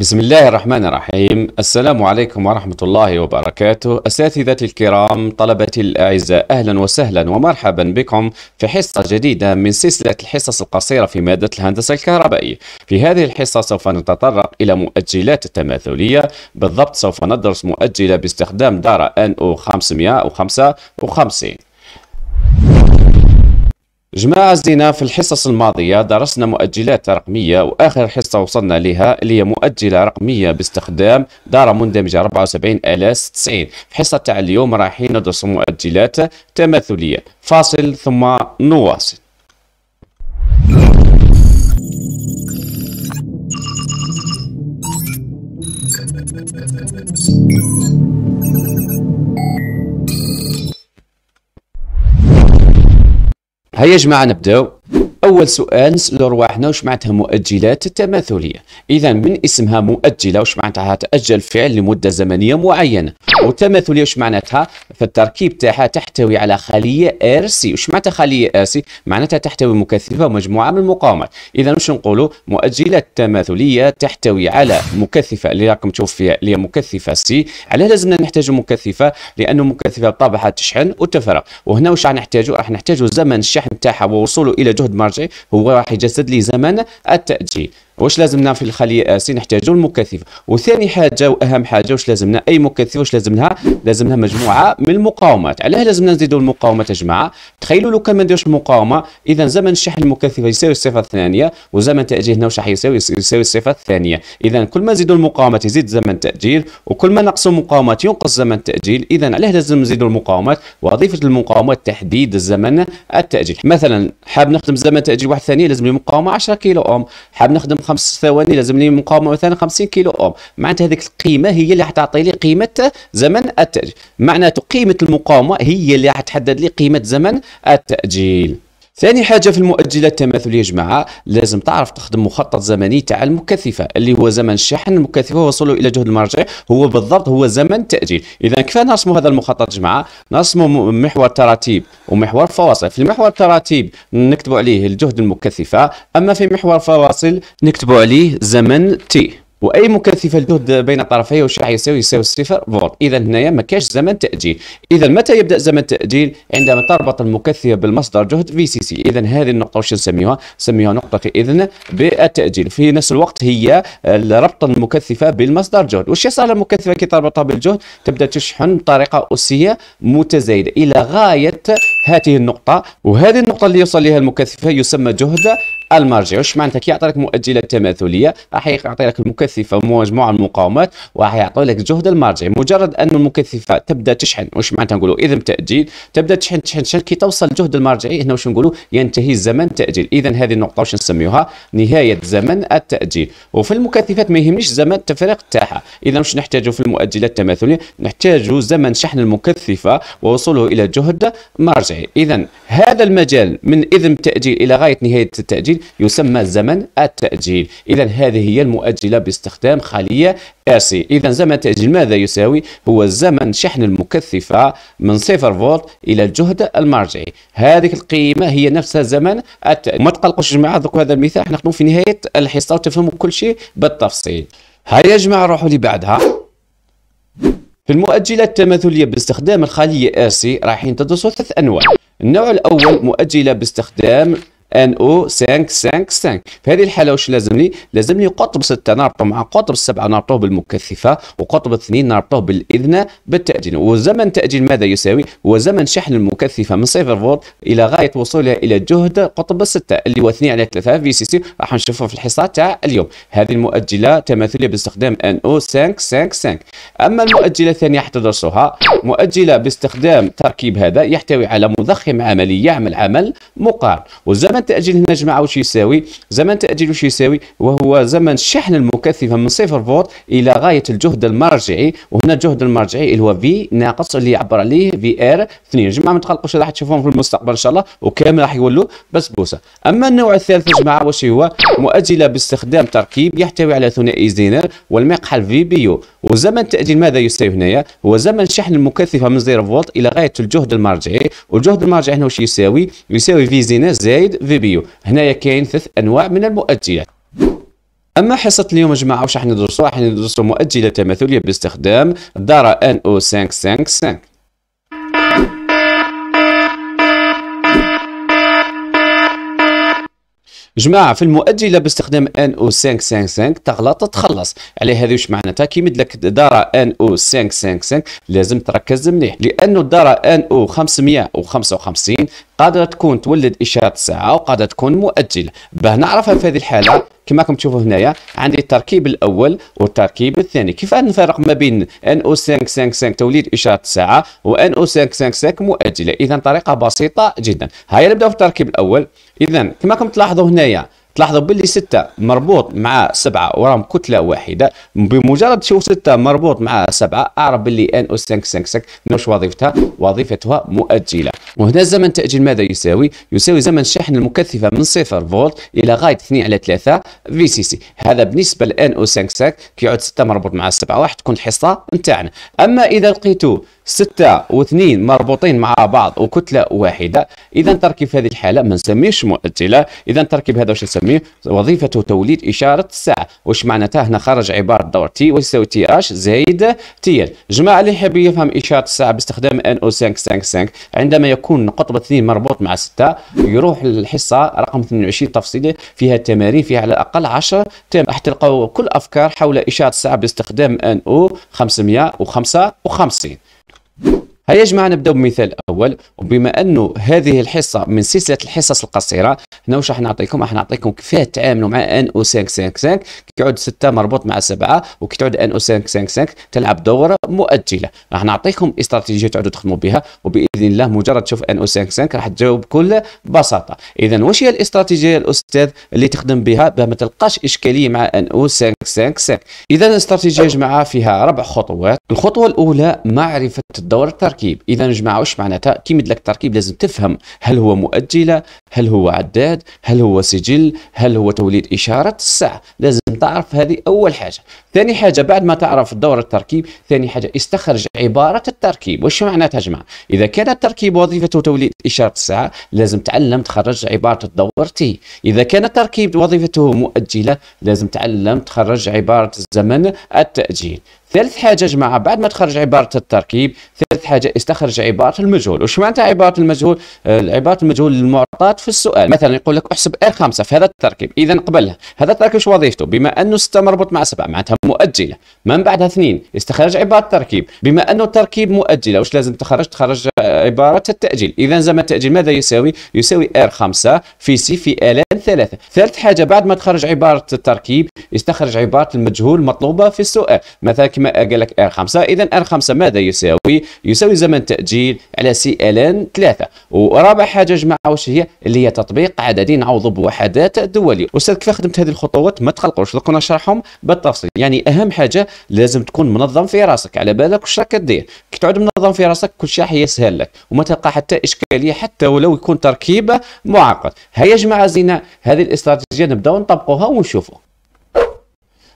بسم الله الرحمن الرحيم السلام عليكم ورحمة الله وبركاته أساتذتي الكرام طلبتي الأعزاء أهلا وسهلا ومرحبا بكم في حصة جديدة من سلسلة الحصص القصيرة في مادة الهندسة الكهربائية في هذه الحصة سوف نتطرق إلى مؤجلات التماثلية بالضبط سوف ندرس مؤجلة باستخدام دارة NO NO505 جماعة زينا في الحصص الماضية درسنا مؤجلات رقمية وآخر حصة وصلنا لها اللي هي مؤجلة رقمية باستخدام دارة مندمجة 90 في حصة تاع اليوم رايحين ندرس مؤجلات تماثلية فاصل ثم نواصل هيا جماعة نبداو اول سؤال نسالو رواحنا واش معناتها مؤجلات تماثليه اذا من اسمها مؤجله واش معناتها تاجل فعل لمده زمنيه معينه والتماثليه واش معناتها فالتركيب تاعها تحتوي على خليه ار سي واش معناتها خليه ار سي معناتها تحتوي مكثفه ومجموعه من المقاومات اذا واش نقولوا مؤجلات تماثليه تحتوي على مكثفه اللي راكم تشوف فيها اللي هي مكثفه سي علاه لازمنا نحتاج مكثفه لانه مكثفه بطبعها تشحن وتفرغ وهنا واش راح نحتاجوا راح نحتاجوا زمن الشحن تاعها ووصوله الى جهد التراجي هو راح يجسد لي زمن التاجيل واش لازمنا في الخلية آه، سي نحتاجوا المكثف وثاني حاجة وأهم حاجة واش لازمنا أي مكثف واش لازمنا لازمنا مجموعة من المقاومات علاه لازمنا نزيدوا المقاومات يا جماعة تخيلوا لو كان ما نديروش مقاومة إذا زمن الشحن المكثف يساوي الصفة الثانية وزمن التأجيل هنا راح يساوي يساوي الصفة الثانية إذا كل ما نزيدوا المقاومات يزيد زمن التأجيل وكل ما نقصوا المقاومات ينقص زمن التأجيل إذا علاه لازم نزيدوا المقاومات وظيفة المقاومات تحديد زمن التأجيل مثلا حاب نخدم زمن تأجيل واحد ثانية لازم لي مقاومة 10 كيلو أوم حاب نخدم خمس ثواني لازم لي مقاومه مثلا 50 كيلو اوم معناتها هذيك القيمه هي اللي حتعطي لي قيمه زمن التاجيل معناته قيمه المقاومه هي اللي حتحدد لي قيمه زمن التاجيل ثاني حاجه في المؤجله التماثليه جماعه لازم تعرف تخدم مخطط زمني تاع المكثفه اللي هو زمن الشحن المكثفه وصوله الى جهد المرجع هو بالضبط هو زمن تاجيل اذا كيف نرسموا هذا المخطط جماعه نرسموا محور تراتيب ومحور فواصل في محور التراتيب نكتبوا عليه الجهد المكثفه اما في محور فواصل نكتبوا عليه زمن تي واي مكثفه الجهد بين الطرفين والشرح يساوي يساوي صفر فولت اذا هنايا ما كاش زمن تاجيل اذا متى يبدا زمن التاجيل عندما تربط المكثفه بالمصدر جهد في سي سي اذا هذه النقطه واش نسميها نسميها نقطه اذن بالتاجيل في نفس الوقت هي ربط المكثفه بالمصدر جهد واش يصل المكثفه كي تربطها بالجهد تبدا تشحن بطريقه اسيه متزايده الى غايه هذه النقطه وهذه النقطه اللي يوصل لها المكثفه يسمى جهد المرجع واش معناتها كي يعطي لك مؤجلات تماثليه راح يعطي لك المكثفه ومجموعه المقاومات وراح يعطي لك جهد المرجع مجرد ان المكثفه تبدا تشحن واش معناتها نقولوا اذا تاجيل تبدا تشحن تشحن تشحن كي توصل الجهد المرجعي هنا واش نقولوا ينتهي زمن التاجيل اذا هذه النقطه واش نسميوها نهايه زمن التاجيل وفي المكثفات ما يهمنيش زمن التفريق تاعها اذا واش نحتاجوا في المؤجلات التماثليه نحتاجوا زمن شحن المكثفه ووصوله الى جهد مرجعي اذا هذا المجال من اذن تاجيل الى غايه نهايه التاجيل يسمى زمن التأجيل إذا هذه هي المؤجلة باستخدام خلية آسي إذا زمن التأجيل ماذا يساوي هو زمن شحن المكثفة من 0 فولت إلى الجهد المرجعي هذه القيمة هي نفسها زمن التأجيل ما تقلقوش يا جماعة هذا المثال نحن في نهاية الحصة وتفهموا كل شيء بالتفصيل هيا يا جماعة لي بعدها في المؤجلة التماثلية باستخدام الخلية آسي رايحين تدرسوا ثلاث أنواع النوع الأول مؤجلة باستخدام ان او 5 5 5 في هذه الحاله واش لازم لي لازم لي قطب 6 نربطه مع قطب 7 نربطه بالمكثفه وقطب 2 نربطه بالاذنه بالتاجيل وزمن تاجيل ماذا يساوي هو زمن شحن المكثفه من 0 فولت الى غايه وصولها الى جهد قطب 6 اللي هو 2 على 3 في سي سي راح نشوفه في الحصه تاع اليوم هذه المؤجله تماثليه باستخدام ان او 5 5 5 اما المؤجله الثانيه حتدرسوها مؤجله باستخدام تركيب هذا يحتوي على مضخم عملي يعمل عمل مقارن وزمن زمن تاجيل هنا جماعه واش يساوي زمن تاجيل واش يساوي وهو زمن الشحن المكثفه من صفر فولت الى غايه الجهد المرجعي وهنا الجهد المرجعي اللي هو في ناقص اللي يعبر عليه في ار 2 جماعه ما تقلقوش راح تشوفوهم في المستقبل ان شاء الله وكامل راح يولوا بسبوسه اما النوع الثالث يا جماعه واش هو مؤجله باستخدام تركيب يحتوي على ثنائي زينر والمقحل في بي يو وزمن تاجيل ماذا يساوي هنايا هو زمن شحن المكثفه من 0 فولت الى غايه الجهد المرجعي والجهد المرجعي هنا واش يساوي يساوي في زينر زائد في بيو هنايا كاين ثلاث انواع من المؤجلات اما حصه اليوم جماعه واش راح ندرسوا راح ندرسوا مؤجله تماثليه باستخدام دارة ان او 555 جماعة في المؤجلة باستخدام ان او 555 تغلط تخلص على هذه واش معناتها كي يمد لك دارة ان او 555 لازم تركز مليح لانه الدارة ان او 555 قادره تكون تولد اشاره الساعه وقادره تكون مؤجله باه نعرفها في هذه الحاله كما راكم تشوفوا هنايا عندي التركيب الاول والتركيب الثاني كيف نفرق ما بين ان او 555 توليد اشاره الساعه وان او 555 مؤجله اذا طريقه بسيطه جدا هيا نبداو في التركيب الاول اذا كما راكم تلاحظوا هنايا تلاحظوا باللي 6 مربوط مع 7 وراهم كتله واحده بمجرد تشوف 6 مربوط مع 7 اعرف باللي ان او 5 مش وظيفتها وظيفتها مؤجله وهنا زمن تاجيل ماذا يساوي يساوي زمن شحن المكثفه من 0 فولت الى غايه 2 على 3 في سي سي هذا بالنسبه لان او 5 كيعود 6 مربوط مع 7 واحد تكون الحصه نتاعنا اما اذا لقيتوا ستة واثنين مربوطين مع بعض وكتلة واحدة إذا تركيب هذه الحالة ما نسميهش مؤتلة إذا تركيب هذا واش نسميه وظيفته توليد إشارة الساعة واش معناتها هنا خرج عبارة دور تي ويساوي تي اش زائد تي ال جماعة اللي يحب يفهم إشارة الساعة باستخدام ان او 555 عندما يكون قطب اثنين مربوط مع ستة يروح للحصة رقم 22 تفصيلي فيها تمارين فيها على الأقل 10 تم راح تلقاو كل أفكار حول إشارة الساعة باستخدام ان او 555 هيا جماعة نبداو بمثال أول وبما أنه هذه الحصة من سلسلة الحصص القصيرة هنا واش راح نعطيكم راح نعطيكم كيفاه تعاملوا مع ان او 555 كي تعود 6 مربوط مع 7 وكي تعود ان او 555 تلعب دورة مؤجلة راح نعطيكم استراتيجية تعودوا تخدموا بها وبإذن الله مجرد تشوف ان او 555 راح تجاوب بكل بساطة إذا واش هي الاستراتيجية الأستاذ اللي تخدم بها باه ما تلقاش إشكالية مع ان او 555 إذا الاستراتيجية يا جماعة فيها ربع خطوات الخطوة الأولى معرفة الدورة التركيب اذا جماعه واش معناتها كي مد لك التركيب لازم تفهم هل هو مؤجله هل هو عداد هل هو سجل هل هو توليد إشارة الساعة لازم تعرف هذه أول حاجة ثاني حاجة بعد ما تعرف دور التركيب ثاني حاجة استخرج عبارة التركيب وش معناتها جماعة إذا كان التركيب وظيفته توليد إشارة الساعة لازم تعلم تخرج عبارة الدور تي إذا كان التركيب وظيفته مؤجلة لازم تعلم تخرج عبارة الزمن التأجيل ثالث حاجة يا جماعة بعد ما تخرج عبارة التركيب ثالث حاجة استخرج عبارة المجهول وش معناتها عبارة المجهول آه، عبارة المجهول المعطاه في السؤال مثلا يقول لك احسب ار 5 في هذا التركيب إذا قبلها هذا التركيب شو وظيفته بما أنه 6 مربوط مع 7 معناتها مؤجلة من بعدها 2 استخرج عبارة تركيب بما أنه التركيب مؤجلة واش لازم تخرج تخرج عبارة التأجيل إذا زمن التأجيل ماذا يساوي يساوي ار 5 في سي في ال 3 ثالث حاجة بعد ما تخرج عبارة التركيب يستخرج عبارة المجهول المطلوبة في السؤال مثلا كما قال لك ار 5 اذا ار R5 ماذا يساوي يساوي زمن تأجيل على سي ال 3 ورابع حاجة جماعة واش هي اللي هي تطبيق عددين او ضب وحدات دولي استاذ كيف خدمت هذه الخطوات ما تقلقوش دوك نشرحهم بالتفصيل يعني اهم حاجه لازم تكون منظم في راسك على بالك واش راك كدير كي تعود منظم في راسك كل شيء يسهل لك وما تلقى حتى اشكاليه حتى ولو يكون تركيبه معقد هيا يا جماعه زينه هذه الاستراتيجيه نبداو نطبقوها ونشوفوا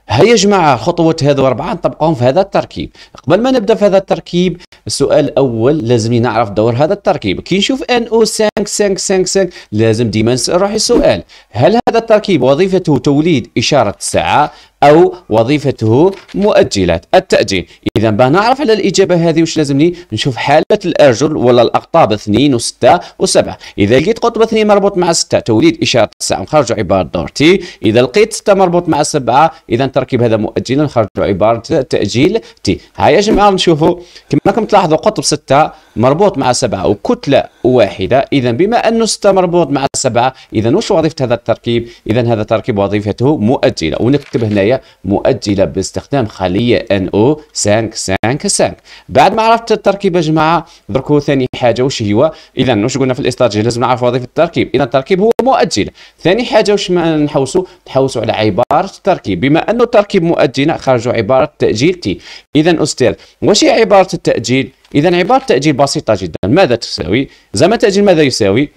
هيا يا جماعه خطوه هذو اربعه نطبقهم في هذا التركيب قبل ما نبدا في هذا التركيب السؤال الاول لازم نعرف دور هذا التركيب كي نشوف ان او 5 5 5 5 لازم ديما نسال روحي السؤال هل هذا التركيب وظيفته توليد اشاره الساعه أو وظيفته مؤجلات التأجيل إذا باه نعرف على الإجابة هذه واش لازمني نشوف حالة الأرجل ولا الأقطاب 2 و6 و7 إذا لقيت قطب 2 مربوط مع 6 توليد إشارة 9 نخرجوا عبارة دور تي إذا لقيت 6 مربوط مع 7 إذا تركيب هذا مؤجلا نخرجوا عبارة تأجيل تي هيا يا جماعة نشوفوا كما راكم تلاحظوا قطب 6 مربوط مع سبعة وكتلة واحدة إذا بما أن ستة مربوط مع سبعة إذا وش وظيفة هذا التركيب إذا هذا التركيب وظيفته مؤجلة ونكتب هنايا مؤجلة باستخدام خلية NO 5 5 5 بعد ما عرفت التركيب يا جماعة دركو ثاني حاجة وش هو إذا وش قلنا في الاستراتيجية لازم نعرف وظيفة التركيب إذا التركيب هو مؤجل ثاني حاجة وش نحوسوا نحوسوا على عبارة التركيب بما أنه التركيب مؤجلة خرجوا عبارة تأجيل تي إذا أستاذ وش هي عبارة التأجيل إذا عبارة تأجيل بسيطة جدا ماذا تساوي؟ زمن تأجيل ماذا يساوي؟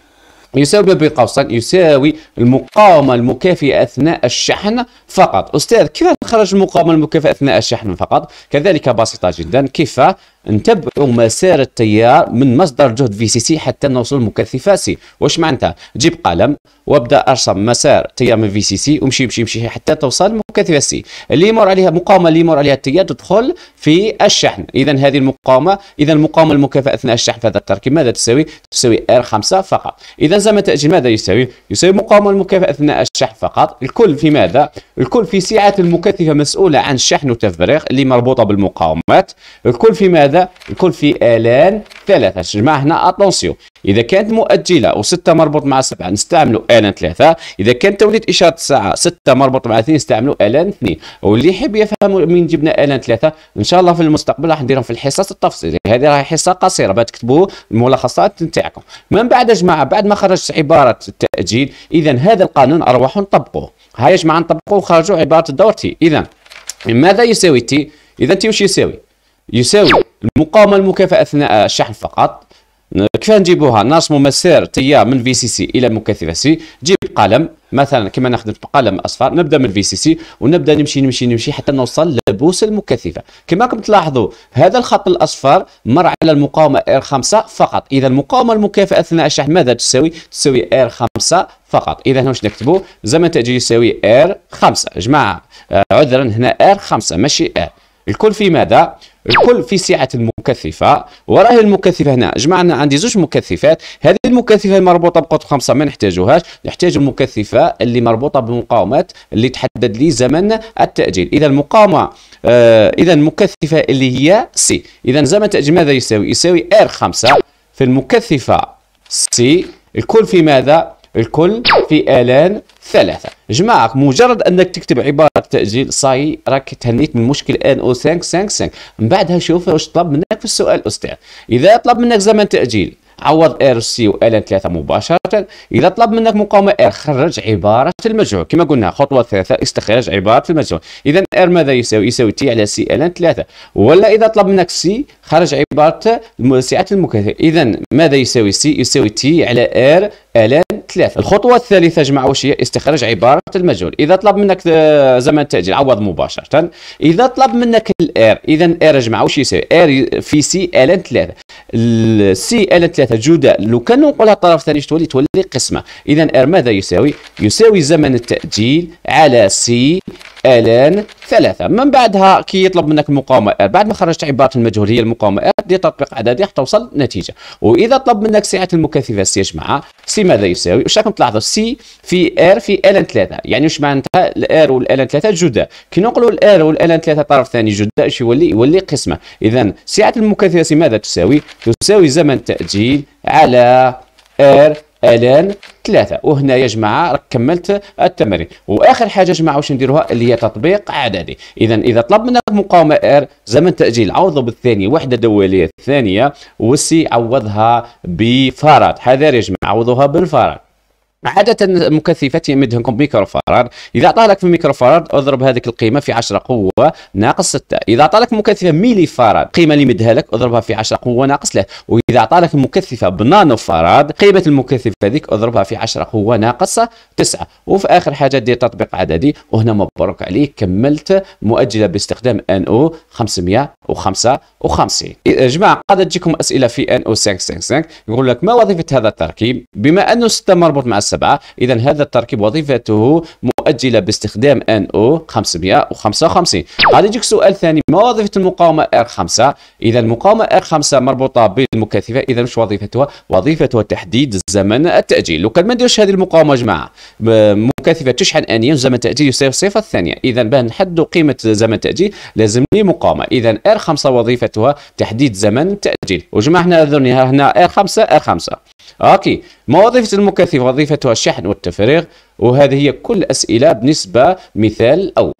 يساوي بين قوسين يساوي المقاومة المكافئة أثناء الشحن فقط أستاذ كيف تخرج المقاومة المكافئة أثناء الشحن فقط؟ كذلك بسيطة جدا كيف نتبعوا مسار التيار من مصدر جهد في سي سي حتى نوصل لمكثف سي واش معناتها جيب قلم وابدا ارسم مسار تيار من في سي سي ومشي مشي مشي حتى توصل لمكثف سي اللي يمر عليها مقاومه اللي يمر عليها التيار تدخل في الشحن اذا هذه المقاومه اذا المقاومه المكافاه اثناء الشحن في هذا التركيب ماذا تساوي تساوي ار 5 فقط اذا زعما تاجيل ماذا يساوي يساوي مقاومه المكافاه اثناء الشحن فقط الكل في ماذا الكل في سعه المكثفه مسؤوله عن الشحن والتفريغ اللي مربوطه بالمقاومات الكل في ماذا هذا يكون في الان ثلاثة تجمع هنا اتونسيون إذا كانت مؤجلة وستة مربوط مع سبعة نستعملوا الان ثلاثة إذا كان توليد إشارة الساعة ستة مربوط مع اثنين نستعملوا الان اثنين واللي يحب يفهم من جبنا الان ثلاثة إن شاء الله في المستقبل راح نديرهم في الحصص التفصيلية هذه راهي حصة قصيرة بعد تكتبوا الملخصات نتاعكم من بعد يا جماعة بعد ما خرجت عبارة التأجيل إذا هذا القانون أرواح نطبقوه هاي يا جماعة نطبقوه وخرجوا عبارة الدور تي إذا ماذا يساوي تي إذا تي وش يساوي يساوي المقاومه المكافئه اثناء الشحن فقط كيف نجيبوها نرسموا مسار تيار من في سي سي الى مكثفه سي جيب قلم مثلا كما نخدم بقلم اصفر نبدا من في سي سي ونبدا نمشي نمشي نمشي حتى نوصل لبوس المكثفه كما راكم تلاحظوا هذا الخط الاصفر مر على المقاومه ار 5 فقط اذا المقاومه المكافئه اثناء الشحن ماذا تساوي تساوي ار 5 فقط اذا هنا واش نكتبوا زمن تاجيل يساوي ار 5 جماعه عذرا هنا ار 5 ماشي ار الكل في ماذا الكل في سعة المكثفة وراه المكثفة هنا جمعنا عندي زوج مكثفات هذه المكثفة المربوطة بقطب خمسة ما نحتاجوهاش نحتاج المكثفة اللي مربوطة بمقاومات اللي تحدد لي زمن التأجيل إذا المقاومة آه إذا المكثفة اللي هي سي إذا زمن التاجيل ماذا يساوي يساوي ار خمسة في المكثفة سي الكل في ماذا الكل في آلان ثلاثة جماعة مجرد أنك تكتب عبارة تأجيل صاي راك تهنيت من مشكل ان او 5 من بعدها شوف واش طلب منك في السؤال أستاذ إذا طلب منك زمن تأجيل عوض ار سي و الان ثلاثة مباشرة إذا طلب منك مقاومة ار خرج عبارة المجهول كما قلنا خطوة ثلاثة استخراج عبارة المجهول إذا ار ماذا يساوي يساوي تي على سي الان ثلاثة ولا إذا طلب منك سي خرج عبارة سعة المكافئ إذا ماذا يساوي سي يساوي تي على ار الان ثلاثه الخطوه الثالثه جماعه واش هي استخراج عباره المجهول اذا طلب منك آه، زمن التاجيل عوض مباشره اذا طلب منك الار اذا ار جماعه واش يساوي ار في سي الان ثلاثه السي الان ثلاثه جوده لو كان نقولها الطرف الثاني تولي تولي قسمه اذا ار ماذا يساوي يساوي زمن التاجيل على سي الان ثلاثة من بعدها كي يطلب منك المقاومة ار بعد ما خرجت عبارة المجهول هي المقاومة ار دير تطبيق عددي حتى توصل نتيجة واذا طلب منك سعة المكثفة سي اش مع سي ماذا يساوي واش راكم تلاحظوا سي في ار في الان ثلاثة يعني واش معناتها الار والالان ثلاثة جدا كي نقولوا الار والالان ثلاثة طرف ثاني جدا اش يولي يولي قسمة اذا سعة المكثفة سي ماذا تساوي تساوي زمن تأجيل على ار الان ثلاثه وهنا يا جماعه كملت التمرين واخر حاجه يا جماعه واش نديروها اللي هي تطبيق عددي اذا اذا طلب منك مقاومه ار زمن تاجيل عوضه بالثانيه وحده دوليه الثانيه وسي عوضها بفارات حذر يا جماعه عوضوها بالفارات عادة مكثفات يمدهم ميكروفاراد إذا لك في فارد اضرب هذه القيمة في 10 قوة ناقص 6 إذا لك مكثفة ميلي فارد قيمه اللي مدها لك اضربها في 10 قوة ناقص 3 وإذا لك مكثفة بنانو فارد قيمة المكثفة هذيك اضربها في 10 قوة ناقص 9 وفي آخر حاجة دير تطبيق عددي وهنا مبروك عليك كملت مؤجلة باستخدام ان او 555 يا جماعة قد تجيكم أسئلة في ان او 555 يقول لك ما وظيفة هذا التركيب بما أنه 6 مربوط مع السبعة إذا هذا التركيب وظيفته مؤجلة باستخدام ان او 555 غادي يجيك سؤال ثاني ما وظيفة المقاومة ار 5 إذا المقاومة ار 5 مربوطة بالمكثفة إذا مش وظيفتها وظيفتها تحديد زمن التأجيل لو كان ما نديروش هذه المقاومة يا جماعة مكثفة تشحن آنيا زمن تأجيل يساوي صفر الثانية إذا باه نحدوا قيمة زمن التأجيل لازم لي مقاومة إذا ار 5 وظيفتها تحديد زمن التأجيل وجماعة هنا هنا ار 5 ار 5 اوكي ما وظيفه المكثف وظيفتها الشحن والتفريغ وهذه هي كل اسئله بنسبه مثال او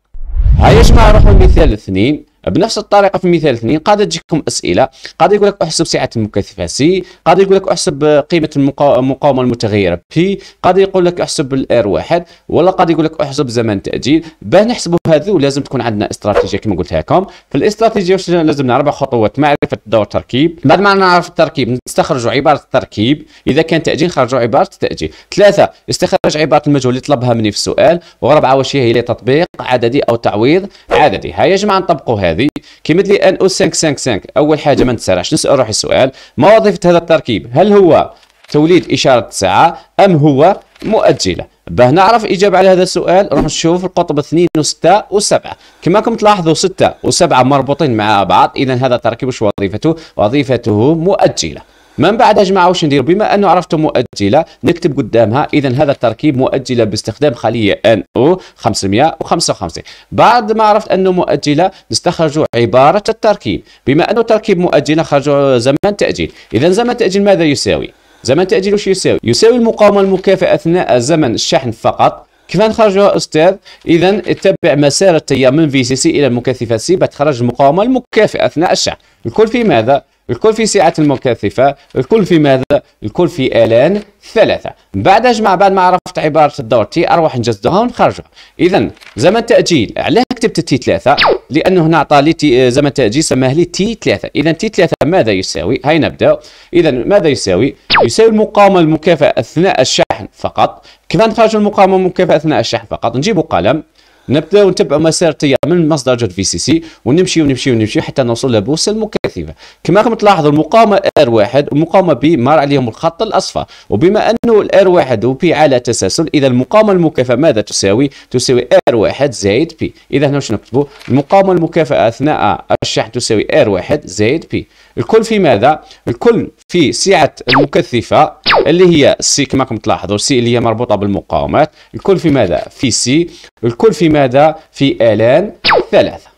هيا يا جماعه نروحوا لمثال اثنين بنفس الطريقه في المثال اثنين قاعده تجيكم اسئله قاعده يقول لك احسب سعه المكثفه سي قاعده يقول لك احسب قيمه المقاومه المتغيره بي قاعده يقول لك احسب الار واحد ولا قاعده يقول لك احسب زمن تاجيل باه نحسبوا هذو لازم تكون عندنا استراتيجيه كما قلت لكم في الاستراتيجيه واش لازم نعرف خطوات معرفه دور التركيب بعد ما نعرف التركيب نستخرجوا عباره التركيب اذا كان تاجيل خرجوا عباره التاجيل ثلاثه استخراج عباره المجهول اللي طلبها مني في السؤال واربعه واش هي تطبيق عددي او تعويض عددي هيا يا جماعه نطبقوا هذه كيما لي ان او 555 اول حاجه ما نتسرعش نسال روحي السؤال ما وظيفه هذا التركيب هل هو توليد اشاره الساعه ام هو مؤجله باه نعرف الاجابه على هذا السؤال راح نشوف القطب 2 و6 و7 كما راكم تلاحظوا 6 و7 مربوطين مع بعض اذا هذا التركيب وش وظيفته وظيفته مؤجله من بعد جماعه واش ندير بما انه عرفت مؤجله نكتب قدامها اذا هذا التركيب مؤجله باستخدام خليه ان او 555 بعد ما عرفت انه مؤجله نستخرج عباره التركيب بما انه تركيب مؤجله خرج زمن تاجيل اذا زمن تاجيل ماذا يساوي زمن تاجيل وش يساوي يساوي المقاومه المكافئه اثناء زمن الشحن فقط كيف نخرجوها استاذ اذا اتبع مسار التيار من في سي سي الى المكثفه سي بتخرج المقاومه المكافئه اثناء الشحن الكل في ماذا الكل في سعة المكثفة الكل في ماذا الكل في آلان ثلاثة بعد أجمع بعد ما عرفت عبارة الدور تي أروح نجسدها ونخرجها إذا زمن تأجيل علاه كتبت تي ثلاثة لأنه هنا عطى لي آه، زمن تأجيل سماه لي تي ثلاثة إذا تي ثلاثة ماذا يساوي هاي نبدأ إذا ماذا يساوي يساوي المقاومة المكافأة أثناء الشحن فقط كيف نخرج المقاومة المكافأة أثناء الشحن فقط نجيب قلم نبدا ونتبع مسار التيار من مصدر جد في سي سي ونمشي ونمشي ونمشي حتى نوصل لبوس المكثفه كما راكم تلاحظوا المقاومه ار واحد والمقاومه بي مر عليهم الخط الاصفر وبما انه الار واحد وبي على تسلسل اذا المقاومه المكافئه ماذا تساوي؟ تساوي ار واحد زائد بي اذا هنا واش نكتبوا المقاومه المكافئه اثناء الشحن تساوي ار واحد زائد بي الكل في ماذا الكل في سعه المكثفه اللي هي سي كما راكم تلاحظوا سي اللي هي مربوطه بالمقاومات الكل في ماذا في سي الكل في ماذا في الان ثلاثه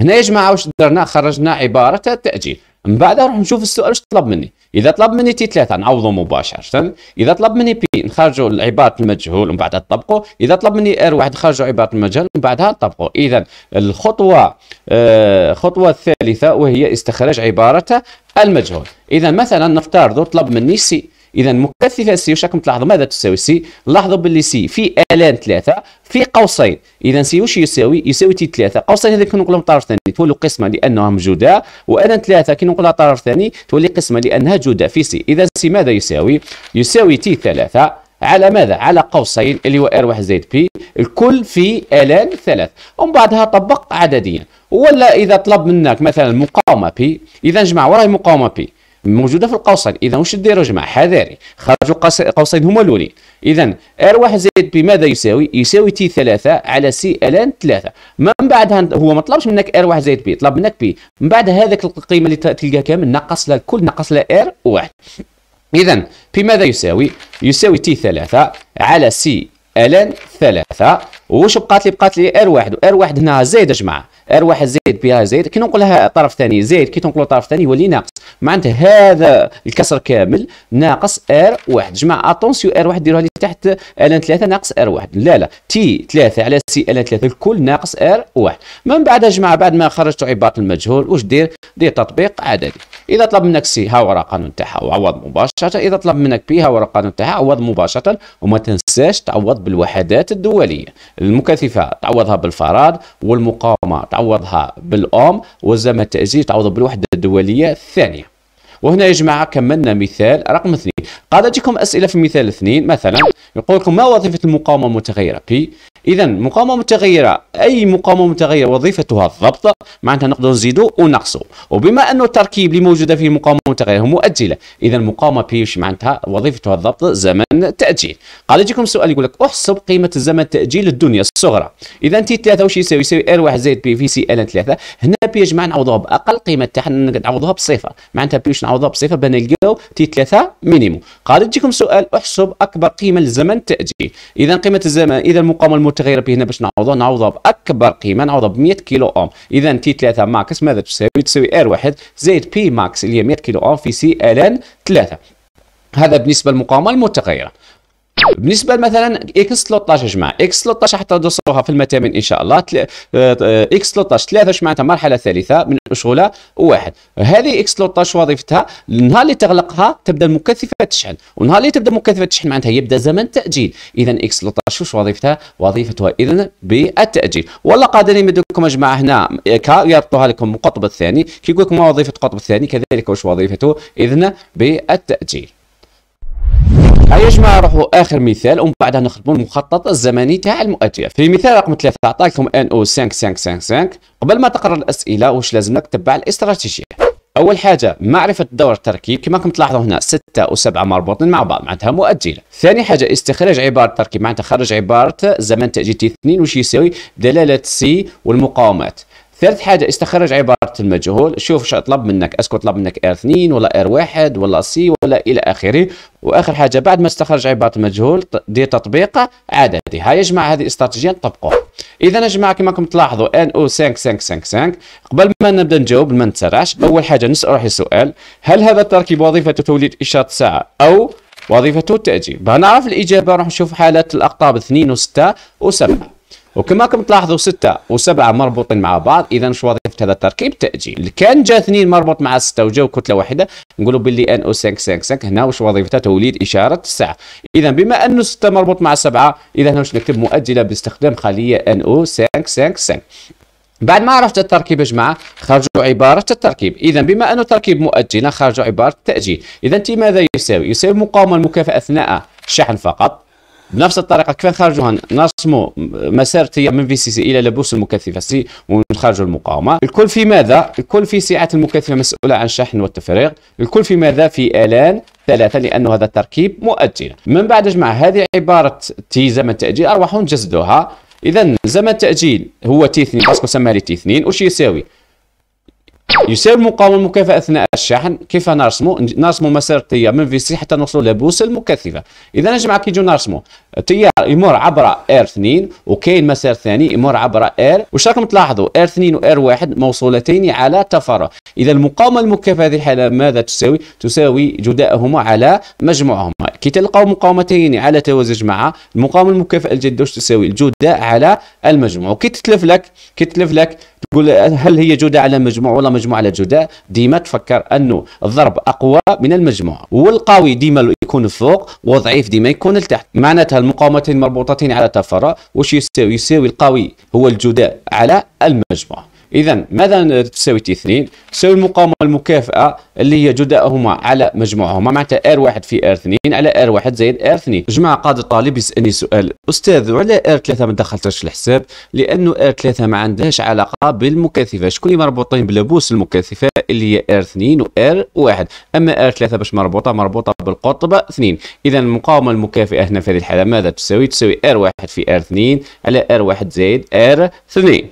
هنا يا جماعه واش درنا خرجنا عباره التاجيل من بعدها نروح نشوف السؤال واش طلب مني اذا طلب مني تي 3 نعوضه مباشره اذا طلب مني بي نخرجوا عباره المجهول ومن بعدها نطبقوا اذا طلب مني ار واحد نخرجوا عباره المجهول ومن بعدها نطبقوا اذا الخطوه آه الخطوه الثالثه وهي استخراج عباره المجهول اذا مثلا نفترض طلب مني سي اذا مكثفه سي راكم تلاحظوا ماذا تساوي سي لاحظوا باللي سي في الان ثلاثه في قوسين اذا سي واش يساوي يساوي تي ثلاثه قوسين هذا كي نقولهم طرف ثاني تولي قسمه لانها موجوده والان ثلاثه كي نقولها طرف ثاني تولي قسمه لانها جوده في سي اذا سي ماذا يساوي يساوي تي ثلاثه على ماذا؟ على قوسين اللي هو ار واحد زائد بي الكل في الان ثلاث ومن بعدها طبق عدديا ولا اذا طلب منك مثلا مقاومه بي اذا جمع وراي مقاومه بي موجوده في القوسين اذا واش ديروا جماعه حذاري خرجوا القوسين هما الاولين اذا ار1 زائد بي ماذا يساوي يساوي تي 3 على سي الان 3 من بعدها هو ما طلبش منك ار1 زائد بي طلب منك بي من بعد هذاك القيمه اللي تلقاها كامل نقص لها الكل نقص لها ار1 اذا بي ماذا يساوي يساوي تي 3 على سي الان 3 واش بقات لي بقات لي ار1 وار1 هنا زائد يا جماعه ار زائد زيد ا زيد كي ننقلها طرف ثاني زيد كي تنقلو طرف ثاني يولي ناقص معناته هذا الكسر كامل ناقص ار واحد جمع اتونسيو ار واحد ديروها لي تحت الان ثلاثه ناقص ار واحد لا لا تي ثلاثه على سي الان ثلاثه الكل ناقص ار واحد من بعد يا جماعه بعد ما خرجت عباره المجهول واش دير دير تطبيق عددي اذا طلب منك سي ها هو القانون تاعها وعوض مباشره اذا طلب منك بي ها هو القانون تاعها عوض مباشره وما تنساش تعوض بالوحدات الدوليه المكثفه تعوضها بالفراد والمقاومه تعوضها بالأوم والزمن التأجيل تعوض بالوحدة الدولية الثانية وهنا يا جماعة كملنا مثال رقم اثنين قد أجيكم أسئلة في مثال اثنين مثلا يقول لكم ما وظيفة المقاومة المتغيرة بي إذا مقاومة متغيرة أي مقاومة متغيرة وظيفتها الضبط معناتها نقدروا نزيدوا ونقصوا وبما أنه التركيب اللي موجودة فيه المقاومة المتغيرة مؤجلة إذا المقاومة وش معناتها وظيفتها الضبط زمن تأجيل قال يجيكم سؤال يقول لك احسب قيمة الزمن تأجيل الدنيا الصغرى اذا تي 3 واش يساوي يساوي ار 1 زائد بي في سي ال 3 هنا بي يا جماعه نعوضوها باقل قيمه تاعها نعوضوها بصفر معناتها بي واش نعوضوها بصفر بان نلقاو تي 3 مينيموم قال تجيكم سؤال احسب اكبر قيمه لزمن التاجيل اذا قيمه الزمن اذا المقاومه المتغيره به هنا باش نعوضوها نعوضها باكبر قيمه نعوضها ب 100 كيلو اوم اذا تي 3 ماكس ماذا تساوي تساوي ار 1 زائد بي ماكس اللي هي 100 كيلو اوم في سي ال 3 هذا بالنسبه للمقاومه المتغيره بالنسبه مثلا اكس 13 يا جماعه اكس 13 حتى ندرسوها في المتامين ان شاء الله تل... آه، آه، اكس 13 3 واش معناتها مرحله ثالثه من اشغله واحد هذه اكس 13 وظيفتها النهار اللي تغلقها تبدا المكثفه تشحن والنهار اللي تبدا المكثفه تشحن معناتها يبدا زمن تاجيل اذا اكس 13 وش وظيفتها وظيفتها اذا بالتاجيل والله قادرين يمدكم يا جماعه هنا يربطوها لكم القطب الثاني كي يقول لكم وظيفه القطب الثاني كذلك وش وظيفته اذا بالتاجيل هيا جماعه نروحوا اخر مثال ومن بعدها نخدموا المخطط الزمني تاع المؤثر في مثال رقم 3 عطاكم ان او 5555 قبل ما تقرا الاسئله واش لازم لك تتبع الاستراتيجيه اول حاجه معرفه دور التركيب كما راكم تلاحظوا هنا 6 و7 مربوطين مع بعض معناتها مؤجله ثاني حاجه استخراج عباره التركيب معناتها خرج عباره زمن تاجيل تي 2 واش يساوي دلاله سي والمقاومات ثالث حاجة استخرج عبارة المجهول شوف شو طلب منك اسكو طلب منك ار اثنين ولا ار واحد ولا سي ولا الى اخره واخر حاجة بعد ما استخرج عبارة المجهول دير تطبيق عددي هاي يا جماعة هذه استراتيجية نطبقوها اذا يا جماعة كما راكم تلاحظوا ان او 5 قبل ما نبدا نجاوب ما نتسرعش اول حاجة نسأل روحي سؤال هل هذا التركيب وظيفته توليد اشارة ساعة او وظيفته التأجيل بنعرف الإجابة نروح نشوف حالة الأقطاب 2 و6 و7 وكما راكم تلاحظوا ستة وسبعة مربوطين مع بعض اذا شو وظيفة هذا التركيب تأجيل كان جا اثنين مربوط مع ستة وجاو كتلة واحدة نقولوا باللي ان او 555 هنا واش وظيفتها توليد إشارة الساعة اذا بما انه ستة مربوط مع سبعة اذا هنا واش نكتب مؤجلة باستخدام خلية ان او 555 بعد ما عرفت التركيب يا جماعه خرجوا عباره التركيب اذا بما انه تركيب مؤجله خرجوا عباره التاجيل اذا انت ماذا يساوي يساوي مقاومه المكافاه اثناء الشحن فقط بنفس الطريقه كيف نخرجوها نرسموا مسار تيار من في سي سي الى لبوس المكثفه سي ونخرجوا المقاومه الكل في ماذا الكل في سعه المكثفه مسؤوله عن الشحن والتفريغ الكل في ماذا في الان ثلاثة لأنه هذا التركيب مؤجل من بعد جماعة هذه عبارة تي زمن تأجيل أرواح نجسدوها إذا زمن التأجيل هو تي 2 باسكو سماها لي تي 2 وش يساوي يسير مقاوم مكافاه أثناء الشحن كيف نرسمو نرسمو مسار التيار من في سي حتى نوصلوا لبوس المكثفه إذا نجمع كي نجيو نرسمو التيار يمر عبر ار 2 وكاين مسار ثاني يمر عبر ار واش راكم تلاحظوا ار 2 و ار 1 موصولتين على تفرع إذا المقاومة المكافأة هذه الحالة ماذا تساوي؟ تساوي جداءهما على مجموعهما كي تلقاو مقاومتين على توازي مع المقاومة المكافأة الجدة واش تساوي؟ الجداء على المجموع كي تتلف لك كي تتلف لك تقول هل هي جوده على مجموع ولا مجموع على جوده ديما تفكر انه الضرب اقوى من المجموع والقوي ديما يكون فوق وضعيف ديما يكون لتحت معناتها المقاومتين مربوطتين على تفرع وش يساوي يساوي القوي هو الجوده على المجموع اذا ماذا تساوي تي 2 تساوي المقاومه المكافئه اللي هي جدائهما على مجموعهما معناتها ار 1 في ار 2 على ار 1 زائد ار 2 جماعه قاضي الطالب يسالني سؤال استاذ وعلى ار 3 ما دخلتش الحساب لانه ار 3 ما عندهاش علاقه بالمكثفه شكون اللي مربوطين بلابوس المكثفه اللي هي ار 2 وار 1 اما ار 3 باش مربوطه مربوطه بالقطبه 2 اذا المقاومه المكافئه هنا في هذه الحاله ماذا تساوي تساوي ار 1 في ار 2 على ار 1 زائد ار 2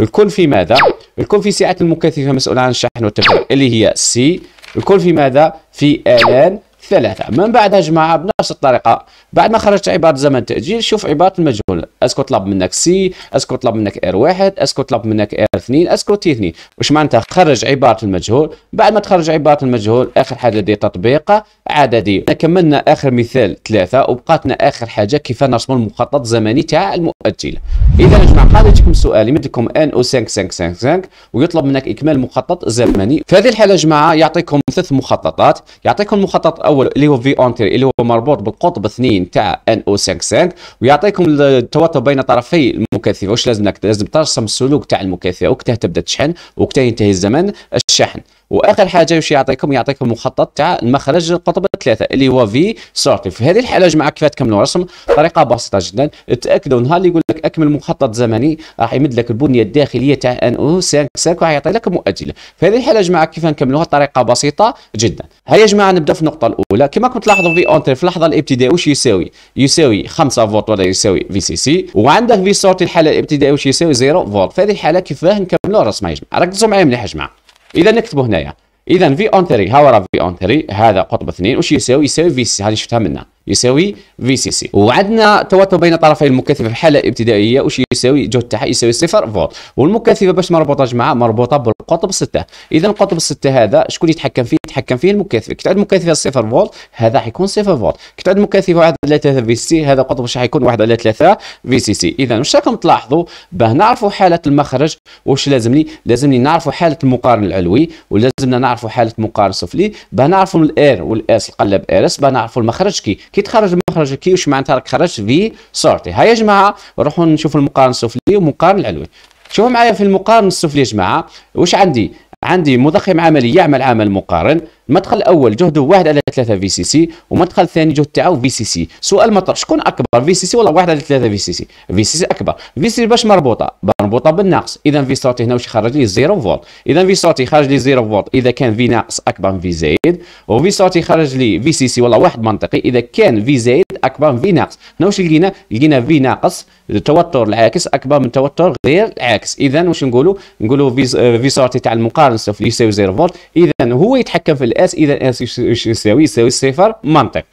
الكل في ماذا؟ الكل في سعة المكثفة مسؤولة عن الشحن والتفاعل اللي هي سي الكل في ماذا؟ في آلان ثلاثة من بعدها جماعة بنفس الطريقة بعد ما خرجت عبارة زمن تأجيل شوف عبارة المجهول اسكو طلب منك سي اسكو طلب منك ار واحد اسكو طلب منك ار اثنين اسكو تي اثنين واش معناتها خرج عبارة المجهول بعد ما تخرج عبارة المجهول اخر حاجة دي تطبيق عددي كملنا اخر مثال ثلاثة وبقاتنا اخر حاجة كيف نرسموا المخطط الزمني تاع المؤجل اذا يا جماعة قال يجيكم سؤال يمد لكم ان او 5 ويطلب منك اكمال مخطط زمني في هذه الحالة يا جماعة يعطيكم ثلاث مخططات يعطيكم المخطط الاول الاول اللي هو في اونتير اللي هو مربوط بالقطب 2 تاع ان او 55 ويعطيكم التواتر بين طرفي المكثفه واش لازم لازم ترسم السلوك تاع المكثفه وقتها تبدا تشحن وقتها ينتهي الزمن الشحن واخر حاجه واش يعطيكم يعطيكم المخطط تاع المخرج القطب الثلاثه اللي هو في سورتي في هذه الحاله جماعه كيف تكملوا الرسم طريقه بسيطه جدا تاكدوا نهار اللي يقول لك اكمل مخطط زمني راح يمد لك البنيه الداخليه تاع ان او 5 5 وراح يعطي لك مؤجله في هذه الحاله جماعه كيف نكملوها طريقه بسيطه جدا هيا يا جماعه نبدا في النقطه الاولى كما كنت تلاحظوا في اونتر في اللحظه الابتدائيه واش يساوي يساوي 5 فولت ولا يساوي في سي سي وعندك في سورتي الحاله الابتدائيه واش يساوي 0 فولت في هذه الحاله كيفاه نكملوا الرسم يا جماعه ركزوا معايا مليح يا جماعه اذا نكتبه هنايا اذا في اون تري راه في اون 3 هذا قطب 2 وش يساوي يساوي في سي هذه شفتها منا يساوي في سي سي وعندنا توتر بين طرفي المكثفه في الحاله الابتدائيه واش يساوي جهد تاعها يساوي صفر فولت والمكثفه باش مربوطه جماعه مربوطه بالقطب سته اذا القطب ستة هذا شكون يتحكم فيه يتحكم فيه المكثفه كي تعود المكثفه صفر فولت هذا حيكون صفر فولت كي تعود المكثفه واحد على ثلاثه في سي هذا القطب واش حيكون واحد على ثلاثه في سي سي اذا واش راكم تلاحظوا باه نعرفوا حاله المخرج واش لازمني لازمني نعرفوا حاله المقارن العلوي ولازمنا نعرفوا حاله المقارن السفلي باه نعرفوا الار والاس القلب ار اس باه نعرفوا المخرج كي كي تخرج المخرج كي واش معناتها راك خرجت في سورتي هيا يا جماعه نروحوا نشوفوا المقارن السفلي ومقارن العلوي شوفوا معايا في المقارن السفلي يا جماعه واش عندي عندي مضخم عملي يعمل عمل مقارن المدخل الاول جهده 1 على 3 في سي سي والمدخل الثاني جهد تاعو في سي سي سؤال مطرح شكون اكبر في سي سي ولا 1 على 3 في سي سي في سي سي اكبر في سي باش مربوطه مربوطه بالناقص اذا في سورتي هنا واش يخرج لي 0 فولت اذا في سورتي خرج لي 0 فولت اذا كان في ناقص اكبر من في زائد وفي سورتي خرج لي في سي سي ولا واحد منطقي اذا كان في زائد اكبر من في ناقص هنا واش لقينا لقينا في ناقص التوتر العاكس اكبر من توتر غير العاكس اذا واش نقولوا نقولوا في سورتي تاع المقارنه سوف يساوي 0 فولت اذا هو يتحكم في اس اذا اس يساوي يساوي صفر منطق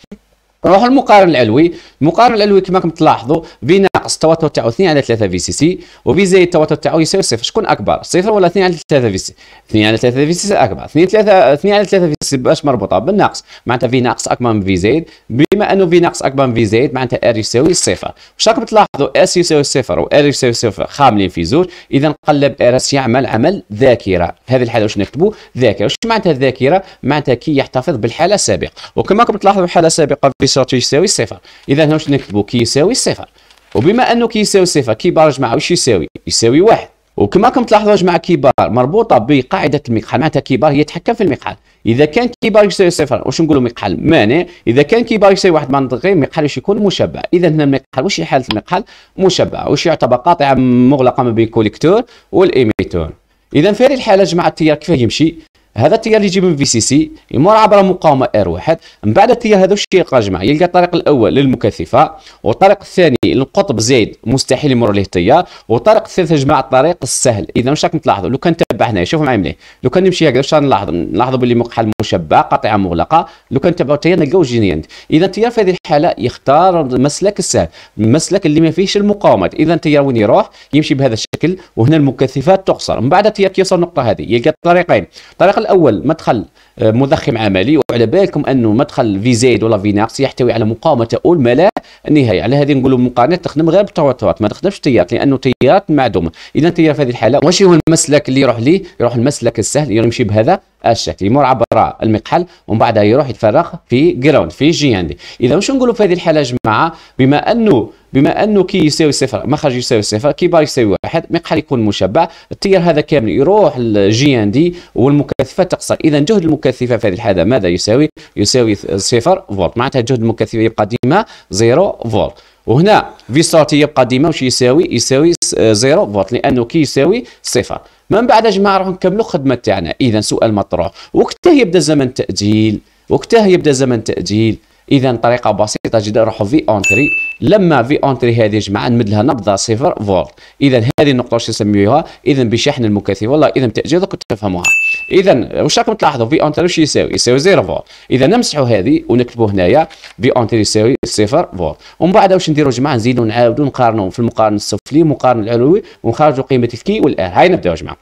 نروحوا للمقارن العلوي المقارن العلوي كما كنتم تلاحظوا بين ناقص التوتر تاعو 2 على 3 في سي سي وبي زائد التوتر تاعو يساوي صفر شكون اكبر صفر ولا 2 على 3 في سي 2 على 3 في سي اكبر 2 3 2 على 3 في سي باش مربوطه بالناقص معناتها في ناقص اكبر من في زائد بما انه في ناقص اكبر من في زائد معناتها ار يساوي صفر واش راكم تلاحظوا اس يساوي صفر وار يساوي صفر خاملين في زوج اذا قلب ار اس يعمل عمل ذاكره في هذه الحاله واش نكتبوا ذاكره واش معناتها الذاكره معناتها كي يحتفظ بالحاله السابقه وكما راكم تلاحظوا الحاله السابقه في شرط يساوي صفر اذا هنا واش نكتبوا كي يساوي صفر وبما انه كيساوي صفر كبار جماعه واش يساوي يساوي واحد وكما راكم تلاحظوا جماعه كبار مربوطه بقاعده المقحل معناتها كبار هي تحكم في المقحل اذا كان كبار يساوي صفر واش نقولوا مقحل مانع اذا كان كبار يساوي واحد منطقي المقحل واش يكون مشبع اذا هنا المقحل واش حاله المقحل مشبع واش يعتبر قاطعه مغلقه ما بين الكوليكتور والايميتور اذا في هذه الحاله جماعه التيار كيف يمشي هذا التيار اللي يجي من في سي سي يمر عبر مقاومه ار واحد من بعد التيار هذا واش يلقى جماعه يلقى الطريق الاول للمكثفه والطريق الثاني للقطب زايد مستحيل يمر عليه التيار والطريق الثالث يا جماعه الطريق السهل اذا واش راكم تلاحظوا لو كان تبع هنا شوفوا معايا مليح لو كان نمشي هكذا واش نلاحظ نلاحظوا باللي مقحل مشبع قطيعه مغلقه لو كان تبعوا التيار نلقاو جينيان اذا التيار في هذه الحاله يختار المسلك السهل المسلك اللي ما فيهش المقاومات اذا التيار وين يروح يمشي بهذا الشكل وهنا المكثفات تقصر من بعد التيار كيوصل النقطه هذه يلقى الطريقين الطريق الأول مدخل آه، مضخم عملي وعلى بالكم أنه مدخل في زيد ولا ناقص يحتوي على مقاومة أول لا النهاية على هذه نقولوا مقارنة تخدم غير بالتوترات ما تخدمش تيارات لأنه تيارات معدومة إذا التيار في هذه الحالة واش هو المسلك اللي يروح ليه يروح المسلك السهل يمشي بهذا الشكل يمر عبر المقحل ومن بعدها يروح يتفرغ في جراوند في جياندي إذا واش نقولوا في هذه الحالة جماعة بما أنه بما انه كي يساوي صفر مخرج يساوي صفر بار يساوي واحد مقحل يكون مشبع التيار هذا كامل يروح للجي ان دي والمكثفه تقصر اذا جهد المكثفه في هذه الحاله ماذا يساوي؟ يساوي صفر فولت معناتها جهد المكثفه يبقى ديما زيرو فولت وهنا في سورتي يبقى ديما واش يساوي؟ يساوي زيرو فولت لانه كي يساوي صفر من بعد يا جماعه راح نكملوا الخدمه تاعنا اذا سؤال مطروح وقتها يبدا زمن تاجيل وقتها يبدا زمن تاجيل اذا طريقه بسيطه جدا نروحوا في اونتري لما في اونتري هذه جماعه نمد لها نبضه صفر فولت اذا هذه النقطه واش نسميوها اذا بشحن المكثف والله اذا بتاجيل كنت تفهموها اذا واش راكم تلاحظوا في اونتري واش يساوي يساوي زيرو فولت اذا نمسحوا هذه ونكتبوا هنايا في اونتري يساوي صفر فولت ومن بعد واش نديروا جماعه نزيدوا نعاودوا نقارنوا في المقارن السفلي المقارن العلوي ونخرجوا قيمه الكي والان هاي نبداو جماعه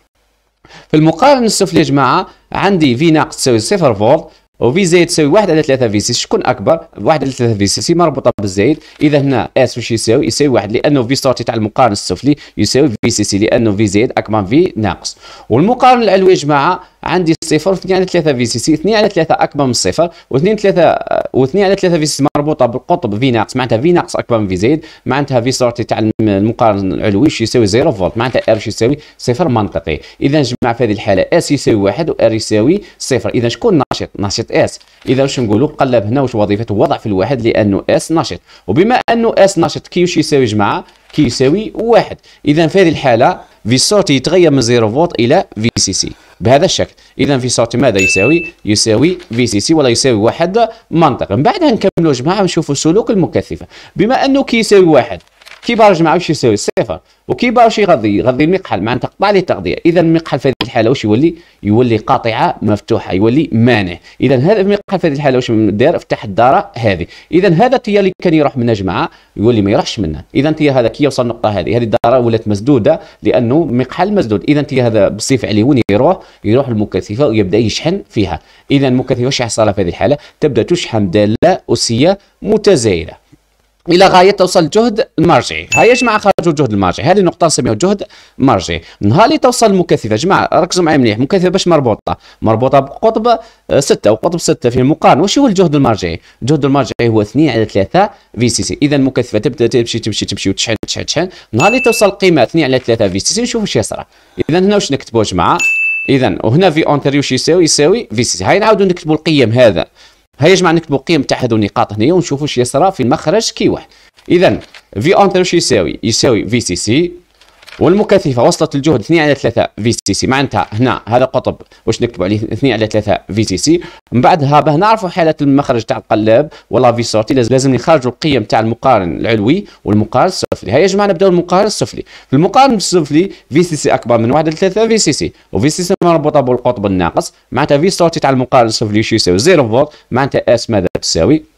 في المقارن السفلي يا جماعه عندي في ناقص تساوي صفر فولت وفي زائد تساوي واحد على 3 في 6 شكون اكبر واحد على 3 في 6 مربوطه بالزائد اذا هنا اس واش يساوي يساوي واحد لانه في ستارتي تاع المقارن السفلي يساوي في سي سي لانه في زائد اكبر في ناقص والمقارن العلوي يا جماعه عندي صفر و2 على 3 في سي سي 2 على 3 اكبر من الصفر و2 3 و2 على 3 في سي مربوطه بالقطب في ناقص معناتها في ناقص اكبر من في زائد معناتها في سورتي تاع المقارن العلوي يساوي 0 فولت معناتها ار يساوي صفر منطقي اذا نجمع في هذه الحاله اس يساوي 1 وار يساوي صفر اذا شكون ناشط ناشط اس اذا واش نقولوا قلب هنا واش وظيفته وضع في الواحد لانه اس ناشط وبما انه اس ناشط كي واش يساوي جماعه كي يساوي واحد اذا في هذه الحاله في صوت يتغير من 0 فولت الى في سي سي بهذا الشكل اذا في صوت ماذا يساوي يساوي في سي سي ولا يساوي واحد منطق من بعدها نكملوا جماعه ونشوفوا سلوك المكثفه بما انه كيساوي واحد كيبارج ما عاودش يساوي صفر وكيبارج يغذي يغذي المقحل معناتها قطع لي التغذيه اذا المقحل في هذه الحاله واش يولي يولي قاطعه مفتوحه يولي مانع اذا هذا المقحل في هذه الحاله واش دار فتح الداره هذه اذا هذا التيار اللي كان يروح منها جماعه يولي ما يروحش منها اذا التيار هذا كي يوصل النقطه هذه هذه الداره ولات مسدوده لانه مقحل مسدود اذا التيار هذا بالصيف عليه وين يروح يروح المكثفه ويبدا يشحن فيها اذا المكثفه واش حصل في هذه الحاله تبدا تشحن داله اسيه متزايده الى غايه توصل جهد المرجعي يا جماعه خرجوا جهد المرجعي هذه النقطه نسميها جهد مرجعي نهار اللي توصل المكثفه جماعه ركزوا معايا مليح مكثفه باش مربوطه مربوطه بقطب 6 وقطب 6 في المقارنه واش هو الجهد المرجعي الجهد المرجعي هو 2 على 3 في سي سي اذا المكثفه تبدا تمشي تمشي تمشي وتشحن تشحن تشحن نهار اللي توصل قيمه 2 على 3 في سي سي نشوف واش يصرى اذا هنا واش نكتبوا جماعه اذا وهنا في اونتيريو واش يساوي يساوي في سي سي هاي نعاودوا نكتبوا القيم هذا هيا جماعه نكتبوا قيم تحدوا النقاط هنايا ونشوفوا اش يصرى في المخرج كي واحد اذا في اونتر واش يساوي يساوي في سي سي والمكثفه وصلت الجهد 2 على 3 في سي سي معناتها هنا هذا قطب واش نكتبوا عليه 2 على 3 في سي سي من بعدها باه نعرفوا حاله المخرج تاع القلاب ولا في سورتي لازم نخرجوا القيم تاع المقارن العلوي والمقارن السفلي هيا يا جماعه نبداو المقارن السفلي في المقارن السفلي في سي سي اكبر من 1 على 3 في سي سي وفي سي سي مربوطه بالقطب الناقص معناتها في سورتي تاع المقارن السفلي شو يساوي 0 فولت معناتها اس ماذا تساوي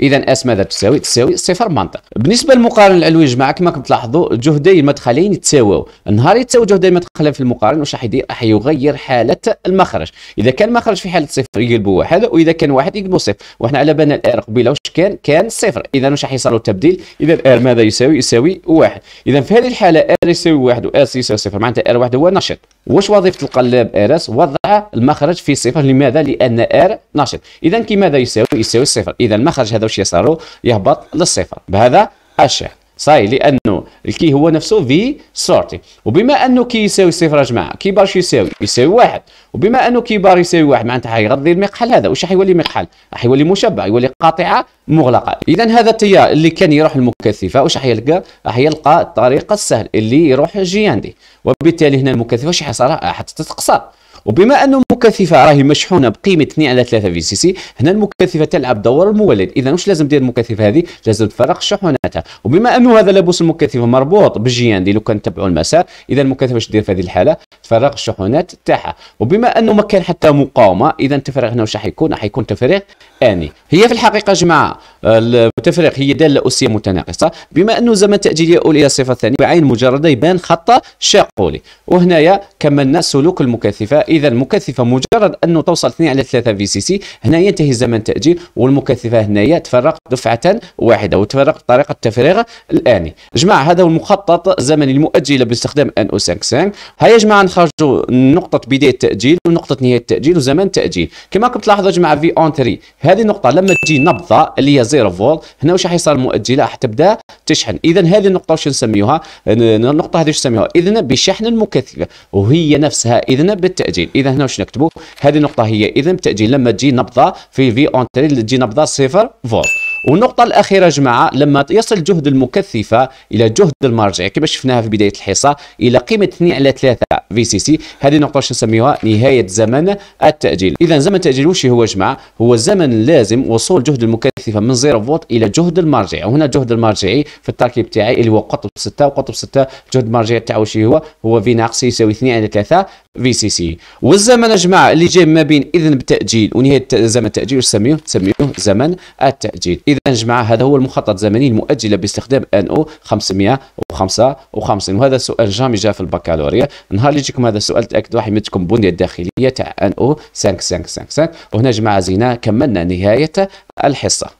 اذا اس ماذا تساوي تساوي صفر منطق بالنسبه للمقارن العلوي جماعه كما راكم تلاحظوا جهدي المدخلين يتساووا نهار يتساو جهدي المدخلين في المقارن واش راح يدير راح يغير حاله المخرج اذا كان المخرج في حاله صفر يقلبوا واحد واذا كان واحد يقلبوا صفر وحنا على بالنا الار قبيله واش كان كان صفر اذا واش راح يصير له التبديل اذا الار ماذا يساوي يساوي واحد اذا في هذه الحاله ار يساوي واحد و اس يساوي صفر معناتها ار واحد هو نشط واش وظيفه القلاب ار اس وضع المخرج في صفر لماذا لان ار نشط اذا كي ماذا يساوي يساوي صفر اذا المخرج هذا يعدوش يساره يهبط للصفر بهذا الشكل صاي لانه الكي هو نفسه في سورتي وبما انه كي يساوي صفر يا جماعه كي باش يساوي يساوي واحد وبما انه كي بار يساوي واحد معناتها حيغذي المقحل هذا واش حيولي مقحل حيولي مشبع يولي قاطعه مغلقه اذا هذا التيار اللي كان يروح المكثفه واش حيلقى راح يلقى الطريق السهل اللي يروح جياندي وبالتالي هنا المكثفه واش حصل حتى تتقصر وبما انه المكثفه راهي مشحونه بقيمه 2 على 3 في سي سي هنا المكثفه تلعب دور المولد اذا واش لازم دير المكثفه هذه لازم تفرغ شحوناتها وبما انه هذا لابوس المكثفه مربوط بالجيان دي لو كان تبعوا المسار اذا المكثفه واش دير في هذه الحاله تفرغ الشحونات تاعها وبما انه ما كان حتى مقاومه اذا التفريغ هنا واش راح يكون راح يكون تفريغ اني هي في الحقيقه جماعه التفريغ هي داله اسيه متناقصه بما انه زمن تاجيليه اولى الى ثانيه بعين مجرده يبان خط شاقولي وهنايا كملنا سلوك المكثفه اذا المكثفه مجرد انه توصل 2 على 3 في سي سي هنا ينتهي الزمن التاجيل والمكثفه هنايا تفرق دفعه واحده وتفرق بطريقه التفريغ الاني جماعه هذا هو المخطط الزمني المؤجل باستخدام ان او 55 هيا يا جماعه نخرجوا نقطه بدايه التاجيل ونقطه نهايه التاجيل وزمن التاجيل كما راكم تلاحظوا يا جماعه في اون 3 هذه النقطه لما تجي نبضه اللي هي 0 فولت هنا واش راح يصير المؤجله راح تبدا تشحن اذا هذه النقطه واش نسميوها النقطه هذه واش نسميوها اذا بشحن المكثفه وهي نفسها اذا بالتاجيل التاجيل اذا هنا واش نكتبوا هذه النقطه هي اذا تاجيل لما تجي نبضه في في اون تجي نبضه صفر فولت والنقطة الأخيرة جماعة لما يصل جهد المكثفة إلى جهد المرجع كما شفناها في بداية الحصة إلى قيمة 2 على 3 في سي سي هذه النقطة واش نسميها نهاية زمن التأجيل إذا زمن التأجيل واش هو جماعة هو الزمن لازم وصول جهد المكثفة من 0 فولت إلى جهد المرجع وهنا الجهد المرجعي في التركيب تاعي اللي هو قطب 6 وقطب 6 جهد المرجع تاعو واش هو هو في ناقص يساوي 2 على 3 في سي سي والزمن يا جماعة اللي جاي ما بين إذن بتأجيل ونهاية زمن التأجيل واش نسميوه؟ نسميوه زمن التأجيل إذا جماعة هذا هو المخطط الزمني المؤجل باستخدام ان او 555 وهذا سؤال جامي جاء في البكالوريا نهار اللي يجيكم هذا السؤال تأكدوا راح يمدكم البنية الداخلية تاع ان او 5555 وهنا جماعة زينا كملنا نهاية الحصة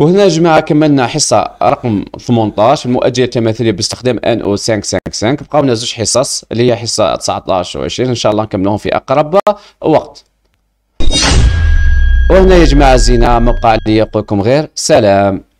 وهنا جماعة كملنا حصة رقم 18 المؤجلة التماثيلية باستخدام ان او 555 بقاو لنا زوج حصص اللي هي حصة 19 و 20 ان شاء الله نكملوهم في اقرب وقت وهنا يا جماعه الزينه ما بقى لي غير سلام